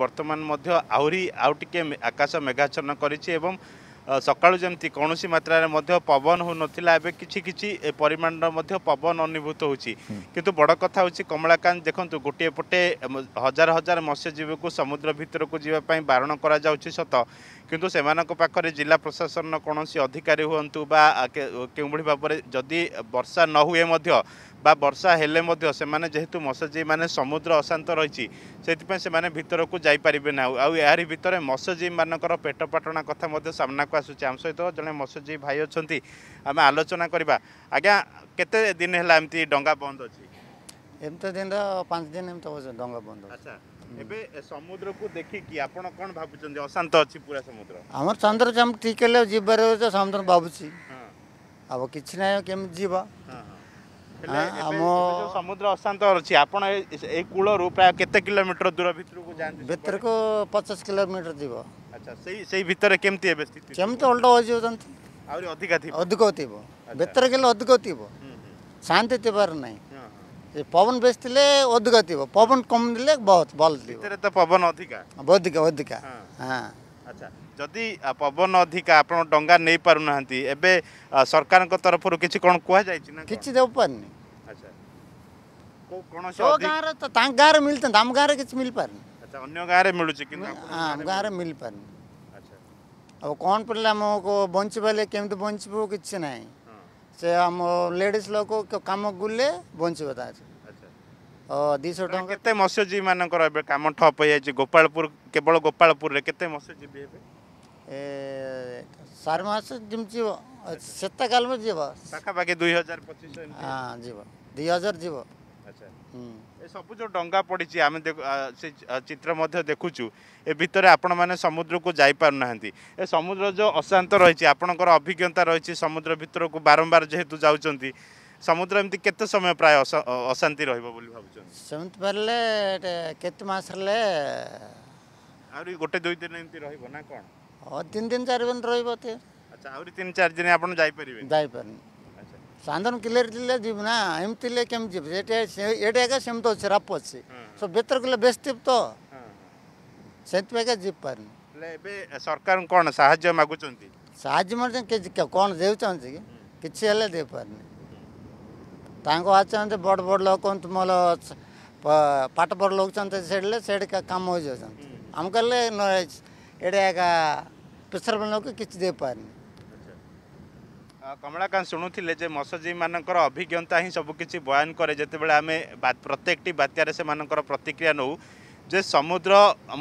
ବର୍ତ୍ତମାନ ମଧ୍ୟ ଆହୁରି ଆଉ ଟିକିଏ ଆକାଶ ମେଘାଚ୍ଛନ୍ନ କରିଛି ଏବଂ ସକାଳୁ ଯେମିତି କୌଣସି ମାତ୍ରାରେ ମଧ୍ୟ ପବନ ହେଉନଥିଲା ଏବେ କିଛି କିଛି ପରିମାଣର ମଧ୍ୟ ପବନ ଅନୁଭୂତ ହେଉଛି କିନ୍ତୁ ବଡ଼ କଥା ହେଉଛି କମଳାକାନ୍ତ ଦେଖନ୍ତୁ ଗୋଟିଏ ପଟେ ହଜାର ହଜାର ମତ୍ସ୍ୟଜୀବୀକୁ ସମୁଦ୍ର ଭିତରକୁ ଯିବା ପାଇଁ ବାରଣ କରାଯାଉଛି ସତ କିନ୍ତୁ ସେମାନଙ୍କ ପାଖରେ ଜିଲ୍ଲା ପ୍ରଶାସନର କୌଣସି ଅଧିକାରୀ ହୁଅନ୍ତୁ ବା କେଉଁଭଳି ଭାବରେ ଯଦି ବର୍ଷା ନ ହୁଏ ମଧ୍ୟ ବା ବର୍ଷା ହେଲେ ମଧ୍ୟ ସେମାନେ ଯେହେତୁ ମତ୍ସ୍ୟଜୀବୀମାନେ ସମୁଦ୍ର ଅଶାନ୍ତ ରହିଛି ସେଥିପାଇଁ ସେମାନେ ଭିତରକୁ ଯାଇପାରିବେ ନାହିଁ ଆଉ ଏହାରି ଭିତରେ ମତ୍ସ୍ୟଜୀବୀମାନଙ୍କର ପେଟ ପାଟଣା କଥା ମଧ୍ୟ ସାମ୍ନାକୁ ଆସୁଛି ଆମ ସହିତ ଜଣେ ମତ୍ସ୍ୟଜୀବୀ ଭାଇ ଅଛନ୍ତି ଆମେ ଆଲୋଚନା କରିବା ଆଜ୍ଞା କେତେ ଦିନ ହେଲା ଏମିତି ଡଙ୍ଗା ବନ୍ଦ ଅଛି ଏମିତି ଦିନ ପାଞ୍ଚ ଦିନ ଏମିତି ହେଉଛି ଡଙ୍ଗା ବନ୍ଦ ଆଚ୍ଛା ଏବେ ସମୁଦ୍ରକୁ ଦେଖିକି ଆପଣ କ'ଣ ଭାବୁଛନ୍ତି ଅଶାନ୍ତ ଅଛି ପୁରା ସମୁଦ୍ର ଆମର ଚନ୍ଦ୍ରଚାମ ଠିକ୍ ହେଲେ ଯିବାର ସମୁଦ୍ର ଭାବୁଛି ଆଉ କିଛି ନାହିଁ କେମିତି ଯିବ ଆମ ସମୁଦ୍ର ଅଶାନ୍ତ ଅଛି ଆପଣ ଏଇ କୂଳରୁ ପ୍ରାୟ କେତେ କିଲୋମିଟର ଦୂର ଭିତରକୁ ଯାଆନ୍ତି ଭିତରକୁ ପଚାଶ କିଲୋମିଟର ଯିବ ଆଚ୍ଛା ସେଇ ସେଇ ଭିତରେ କେମିତି ଏବେ ସ୍ଥିତି କେମିତି ଓଲଟ ହୋଇଯାଉଛନ୍ତି ଆହୁରି ଅଧିକା ଥିବ ଅଧିକ ଥିବ ଭିତରେ ଗଲେ ଅଧିକ ଥିବ ଶାନ୍ତି ଥିବାର ନାହିଁ पवन बेचते थी पवन कम दिले बहुत भल तो पवन अधिका अधिका अधिका हाँ, हाँ। अच्छा, जदि पवन अधिका आप डा नहीं पारना एवं सरकार तरफ किसी कौन कहुई किसी दे गाँव गाँव मिलता आम गाँव किसी मिल पारनी गाँव गाँव मिल पारनी अब कौन पड़े आमको बंचवाले बंचबू कि ना ସେ ଆମ ଲେଡ଼ିଜ୍ ଲୋକ କାମ ଗୁଲେ ବଞ୍ଚିବ ତା ଦୁଇଶହ ଟଙ୍କା କେତେ ମତ୍ସ୍ୟଜୀବୀ ମାନଙ୍କର ଏବେ କାମ ଠପ୍ ହେଇଯାଇଛି ଗୋପାଳପୁର କେବଳ ଗୋପାଳପୁରରେ କେତେ ମତ୍ସ୍ୟଜୀବୀ ଏବେ ସାର୍ ମାସ ଯେମିତି ସେତେ କାଲମ ଯିବ ପାଖାପାଖି ଦୁଇ ହଜାର ପଚିଶ ହଁ ଯିବ ଦୁଇ ହଜାର ଯିବ ସବୁ ଯେଉଁ ଡଙ୍ଗା ପଡ଼ିଛି ଆମେ ସେ ଚିତ୍ର ମଧ୍ୟ ଦେଖୁଛୁ ଏ ଭିତରେ ଆପଣମାନେ ସମୁଦ୍ରକୁ ଯାଇପାରୁନାହାନ୍ତି ଏ ସମୁଦ୍ର ଯେଉଁ ଅଶାନ୍ତ ରହିଛି ଆପଣଙ୍କର ଅଭିଜ୍ଞତା ରହିଛି ସମୁଦ୍ର ଭିତରକୁ ବାରମ୍ବାର ଯେହେତୁ ଯାଉଛନ୍ତି ସମୁଦ୍ର ଏମିତି କେତେ ସମୟ ପ୍ରାୟ ଅଶାନ୍ତି ରହିବ ବୋଲି ଭାବୁଛନ୍ତି ସେମିତି ପାରିଲେ କେତେ ମାସ ହେଲେ ଆହୁରି ଗୋଟେ ଦୁଇ ଦିନ ଏମିତି ରହିବ ନା କ'ଣ ହଁ ତିନି ଦିନ ଚାରି ଦିନ ରହିବ ଆଚ୍ଛା ଆହୁରି ତିନି ଚାରି ଦିନ ଆପଣ ଯାଇପାରିବେ ଯାଇପାରୁନି ಸಾಯಂಧನ ಕಿಲ್ಲೇರ್ ತಿಲ್ಲೇ ಜೀವನ ಹೆಮ್ ತಿಲ್ಲೇ ಕೆಮ್ ಜೀವ ಏಟೆ ಏಟ್ಯಾಗ ಸೆಮ್ತ ಹೋಚಿ ರಪ್ಪ ಹೋಚಿ ಸೊ ಬೆತ್ತರ್ಗೆಲ್ಲ ಬೆಸ್ತಿಪ್ತೋ ସେଥିପାଇଁକା ଯିବପାରୁନି ହେଲେ ଏବେ ସରକାରଙ୍କୁ କ'ଣ ସାହାଯ୍ୟ ମାଗୁଛନ୍ତି ସାହାଯ୍ୟ ମାଗୁଛନ୍ତି କ'ଣ ଦେଉଛନ୍ତି କି କିଛି ହେଲେ ଦେଇପାରୁନି ତାଙ୍କ ଆସୁଛନ୍ତି ବଡ଼ ବଡ଼ ଲୋକ ମଲ ପାଠ ପଢ଼ ଲଗାଉଛନ୍ତି ସେଠିଲେ ସେଠି କାମ ହୋଇଯାଉଛନ୍ତି ଆମକୁ ହେଲେ ଏଠି ଏକା ପ୍ରେସର ଲୋକ କିଛି ଦେଇପାରୁନି কমলাকান্ত শুণুলে যে মৎস্যজীবীমানকর অভিজ্ঞতা হি সবুকিছি বয়ান করে যেতবে আমি প্রত্যেকটি বাত্যার সে প্রতিক্রিয়া নৌ যে সমুদ্র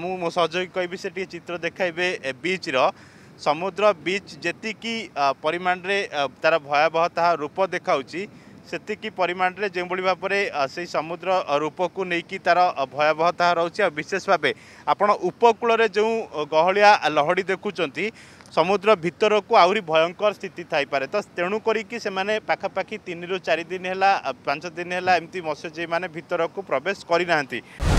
মু মো সহযোগী কবি সেটি চিত্র দেখাইবে বিচর সমুদ্র বিচ যেতিকি পরিমাণরে তার ভয়াবহতা রূপ দেখাউছি ସେତିକି ପରିମାଣରେ ଯେଉଁଭଳି ଭାବରେ ସେଇ ସମୁଦ୍ର ରୂପକୁ ନେଇକି ତା'ର ଭୟାବହତା ରହୁଛି ଆଉ ବିଶେଷ ଭାବେ ଆପଣ ଉପକୂଳରେ ଯେଉଁ ଗହଳିଆ ଲହଡ଼ି ଦେଖୁଛନ୍ତି ସମୁଦ୍ର ଭିତରକୁ ଆହୁରି ଭୟଙ୍କର ସ୍ଥିତି ଥାଇପାରେ ତ ତେଣୁ କରିକି ସେମାନେ ପାଖାପାଖି ତିନିରୁ ଚାରି ଦିନ ହେଲା ପାଞ୍ଚ ଦିନ ହେଲା ଏମିତି ମତ୍ସ୍ୟଜୀବୀମାନେ ଭିତରକୁ ପ୍ରବେଶ କରିନାହାନ୍ତି